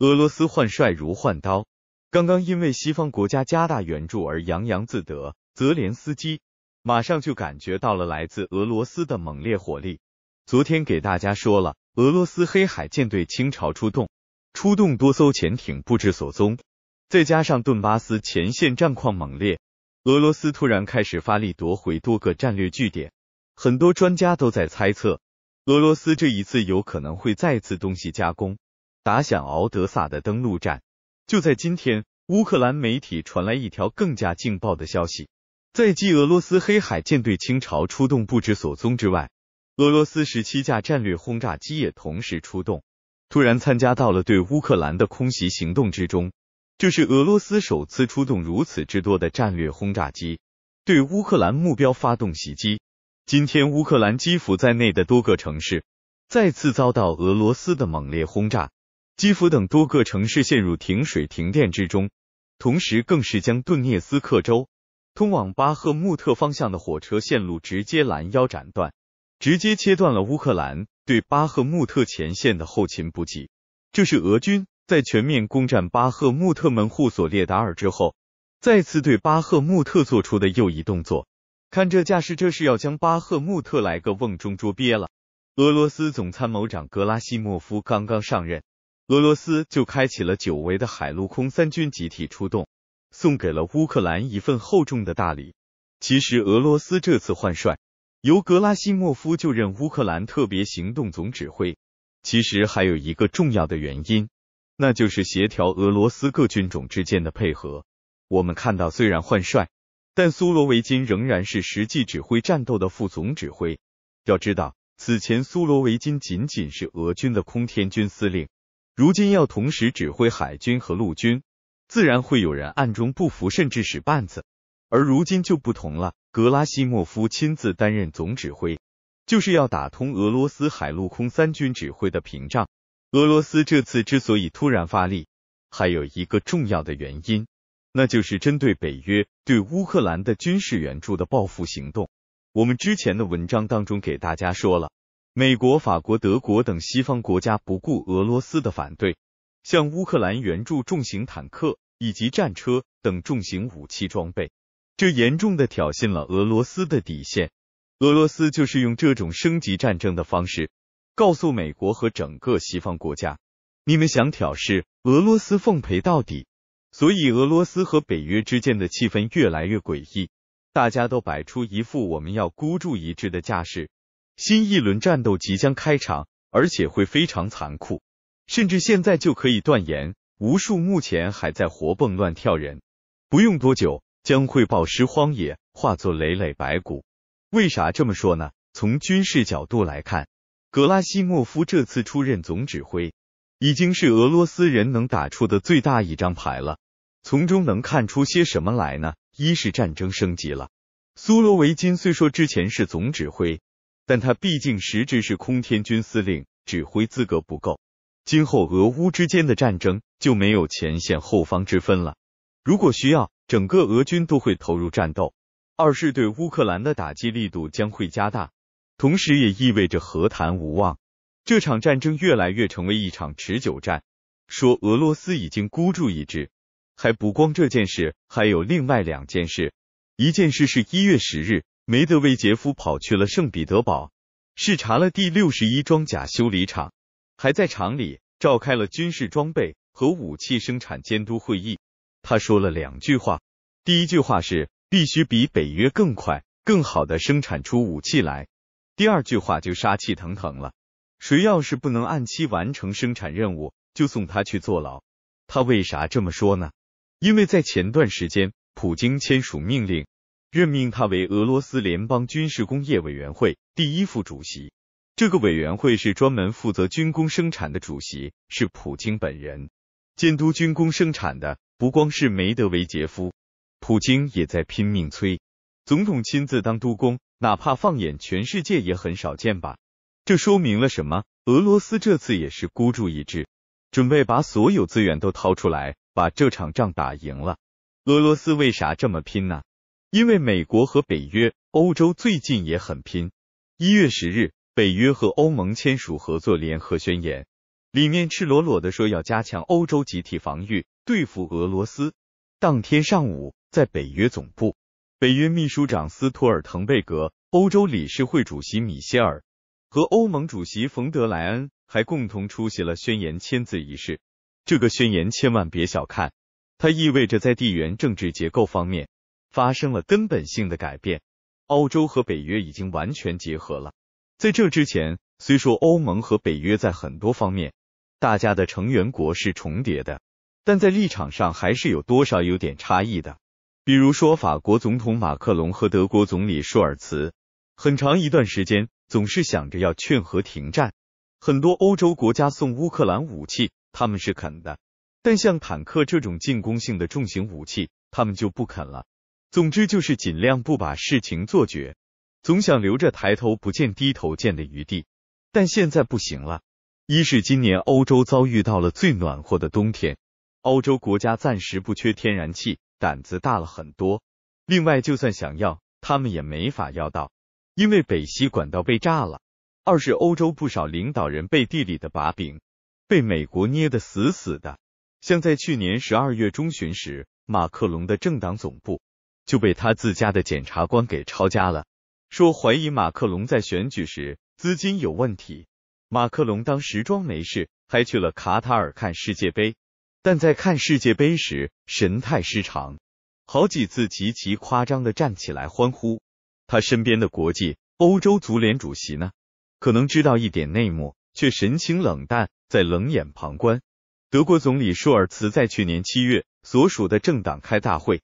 俄罗斯换帅如换刀，刚刚因为西方国家加大援助而洋洋自得，泽连斯基马上就感觉到了来自俄罗斯的猛烈火力。昨天给大家说了，俄罗斯黑海舰队倾巢出动，出动多艘潜艇不知所踪，再加上顿巴斯前线战况猛烈，俄罗斯突然开始发力夺回多个战略据点，很多专家都在猜测，俄罗斯这一次有可能会再次东西加工。打响敖德萨的登陆战。就在今天，乌克兰媒体传来一条更加劲爆的消息：在继俄罗斯黑海舰队倾巢出动不知所踪之外，俄罗斯十七架战略轰炸机也同时出动，突然参加到了对乌克兰的空袭行动之中。这是俄罗斯首次出动如此之多的战略轰炸机，对乌克兰目标发动袭击。今天，乌克兰基辅在内的多个城市再次遭到俄罗斯的猛烈轰炸。基辅等多个城市陷入停水停电之中，同时更是将顿涅斯克州通往巴赫穆特方向的火车线路直接拦腰斩断，直接切断了乌克兰对巴赫穆特前线的后勤补给。这是俄军在全面攻占巴赫穆特门户索列达尔之后，再次对巴赫穆特做出的又一动作。看这架势，这是要将巴赫穆特来个瓮中捉鳖了。俄罗斯总参谋长格拉西莫夫刚刚上任。俄罗斯就开启了久违的海陆空三军集体出动，送给了乌克兰一份厚重的大礼。其实，俄罗斯这次换帅，由格拉西莫夫就任乌克兰特别行动总指挥，其实还有一个重要的原因，那就是协调俄罗斯各军种之间的配合。我们看到，虽然换帅，但苏罗维金仍然是实际指挥战斗的副总指挥。要知道，此前苏罗维金仅仅是俄军的空天军司令。如今要同时指挥海军和陆军，自然会有人暗中不服，甚至使绊子。而如今就不同了，格拉西莫夫亲自担任总指挥，就是要打通俄罗斯海陆空三军指挥的屏障。俄罗斯这次之所以突然发力，还有一个重要的原因，那就是针对北约对乌克兰的军事援助的报复行动。我们之前的文章当中给大家说了。美国、法国、德国等西方国家不顾俄罗斯的反对，向乌克兰援助重型坦克以及战车等重型武器装备，这严重的挑衅了俄罗斯的底线。俄罗斯就是用这种升级战争的方式，告诉美国和整个西方国家：你们想挑事，俄罗斯奉陪到底。所以，俄罗斯和北约之间的气氛越来越诡异，大家都摆出一副我们要孤注一掷的架势。新一轮战斗即将开场，而且会非常残酷，甚至现在就可以断言，无数目前还在活蹦乱跳人，不用多久将会暴尸荒野，化作累累白骨。为啥这么说呢？从军事角度来看，格拉西莫夫这次出任总指挥，已经是俄罗斯人能打出的最大一张牌了。从中能看出些什么来呢？一是战争升级了，苏罗维金虽说之前是总指挥。但他毕竟实质是空天军司令，指挥资格不够。今后俄乌之间的战争就没有前线后方之分了。如果需要，整个俄军都会投入战斗。二是对乌克兰的打击力度将会加大，同时也意味着和谈无望。这场战争越来越成为一场持久战。说俄罗斯已经孤注一掷，还不光这件事，还有另外两件事。一件事是一月十日。梅德韦杰夫跑去了圣彼得堡，视察了第六十一装甲修理厂，还在厂里召开了军事装备和武器生产监督会议。他说了两句话，第一句话是必须比北约更快、更好的生产出武器来；第二句话就杀气腾腾了：谁要是不能按期完成生产任务，就送他去坐牢。他为啥这么说呢？因为在前段时间，普京签署命令。任命他为俄罗斯联邦军事工业委员会第一副主席。这个委员会是专门负责军工生产的，主席是普京本人监督军工生产的。不光是梅德韦杰夫，普京也在拼命催。总统亲自当督工，哪怕放眼全世界也很少见吧？这说明了什么？俄罗斯这次也是孤注一掷，准备把所有资源都掏出来，把这场仗打赢了。俄罗斯为啥这么拼呢？因为美国和北约、欧洲最近也很拼。一月十日，北约和欧盟签署合作联合宣言，里面赤裸裸的说要加强欧洲集体防御，对付俄罗斯。当天上午，在北约总部，北约秘书长斯托尔滕贝格、欧洲理事会主席米歇尔和欧盟主席冯德莱恩还共同出席了宣言签字仪式。这个宣言千万别小看，它意味着在地缘政治结构方面。发生了根本性的改变，欧洲和北约已经完全结合了。在这之前，虽说欧盟和北约在很多方面，大家的成员国是重叠的，但在立场上还是有多少有点差异的。比如，说法国总统马克龙和德国总理舒尔茨，很长一段时间总是想着要劝和停战。很多欧洲国家送乌克兰武器，他们是肯的，但像坦克这种进攻性的重型武器，他们就不肯了。总之就是尽量不把事情做绝，总想留着抬头不见低头见的余地。但现在不行了，一是今年欧洲遭遇到了最暖和的冬天，欧洲国家暂时不缺天然气，胆子大了很多。另外，就算想要，他们也没法要到，因为北溪管道被炸了。二是欧洲不少领导人背地里的把柄被美国捏得死死的，像在去年十二月中旬时，马克龙的政党总部。就被他自家的检察官给抄家了，说怀疑马克龙在选举时资金有问题。马克龙当时装没事，还去了卡塔尔看世界杯，但在看世界杯时神态失常，好几次极其夸张的站起来欢呼。他身边的国际欧洲足联主席呢，可能知道一点内幕，却神情冷淡，在冷眼旁观。德国总理舒尔茨在去年七月所属的政党开大会。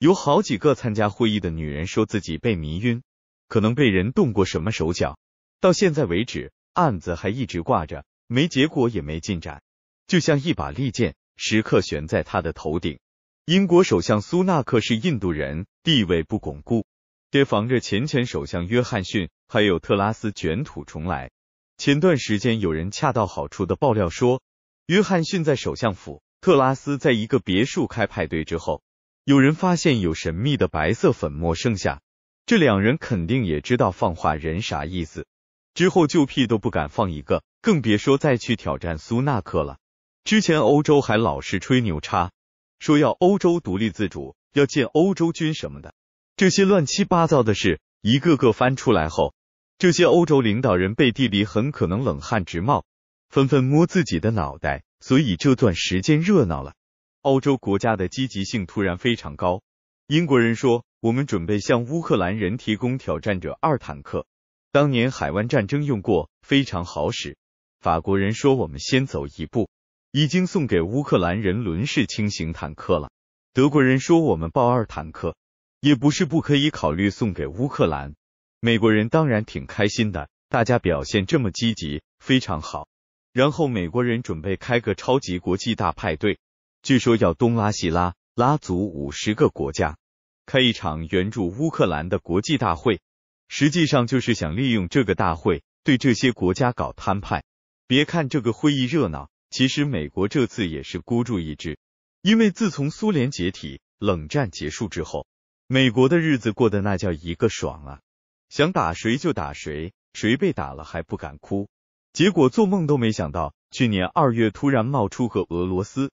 有好几个参加会议的女人说自己被迷晕，可能被人动过什么手脚。到现在为止，案子还一直挂着，没结果也没进展，就像一把利剑，时刻悬在他的头顶。英国首相苏纳克是印度人，地位不巩固，得防着前前首相约翰逊还有特拉斯卷土重来。前段时间，有人恰到好处的爆料说，约翰逊在首相府，特拉斯在一个别墅开派对之后。有人发现有神秘的白色粉末剩下，这两人肯定也知道放话人啥意思，之后就屁都不敢放一个，更别说再去挑战苏纳克了。之前欧洲还老是吹牛叉，说要欧洲独立自主，要建欧洲军什么的，这些乱七八糟的事，一个个翻出来后，这些欧洲领导人背地里很可能冷汗直冒，纷纷摸自己的脑袋，所以这段时间热闹了。欧洲国家的积极性突然非常高。英国人说：“我们准备向乌克兰人提供挑战者二坦克，当年海湾战争用过，非常好使。”法国人说：“我们先走一步，已经送给乌克兰人轮式轻型坦克了。”德国人说：“我们豹二坦克也不是不可以考虑送给乌克兰。”美国人当然挺开心的，大家表现这么积极，非常好。然后美国人准备开个超级国际大派对。据说要东拉西拉，拉足五十个国家，开一场援助乌克兰的国际大会，实际上就是想利用这个大会对这些国家搞摊派。别看这个会议热闹，其实美国这次也是孤注一掷，因为自从苏联解体、冷战结束之后，美国的日子过得那叫一个爽啊，想打谁就打谁，谁被打了还不敢哭。结果做梦都没想到，去年二月突然冒出个俄罗斯。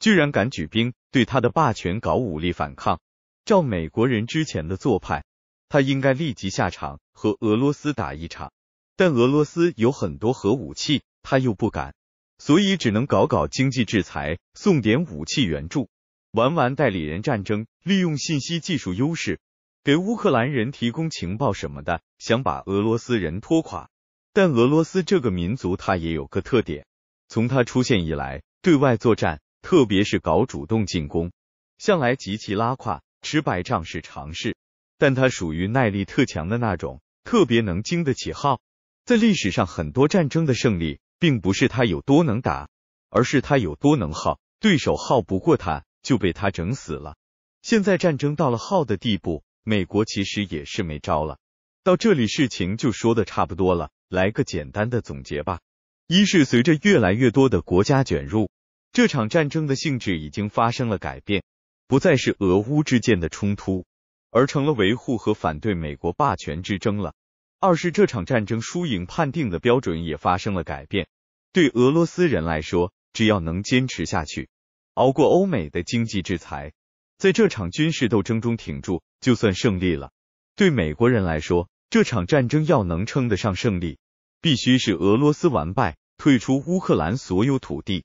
居然敢举兵对他的霸权搞武力反抗，照美国人之前的做派，他应该立即下场和俄罗斯打一场，但俄罗斯有很多核武器，他又不敢，所以只能搞搞经济制裁，送点武器援助，玩玩代理人战争，利用信息技术优势给乌克兰人提供情报什么的，想把俄罗斯人拖垮。但俄罗斯这个民族它也有个特点，从它出现以来对外作战。特别是搞主动进攻，向来极其拉胯，吃败仗是常事。但他属于耐力特强的那种，特别能经得起耗。在历史上，很多战争的胜利，并不是他有多能打，而是他有多能耗。对手耗不过他，就被他整死了。现在战争到了耗的地步，美国其实也是没招了。到这里，事情就说的差不多了，来个简单的总结吧。一是随着越来越多的国家卷入。这场战争的性质已经发生了改变，不再是俄乌之间的冲突，而成了维护和反对美国霸权之争了。二是这场战争输赢判定的标准也发生了改变。对俄罗斯人来说，只要能坚持下去，熬过欧美的经济制裁，在这场军事斗争中挺住，就算胜利了。对美国人来说，这场战争要能称得上胜利，必须是俄罗斯完败，退出乌克兰所有土地。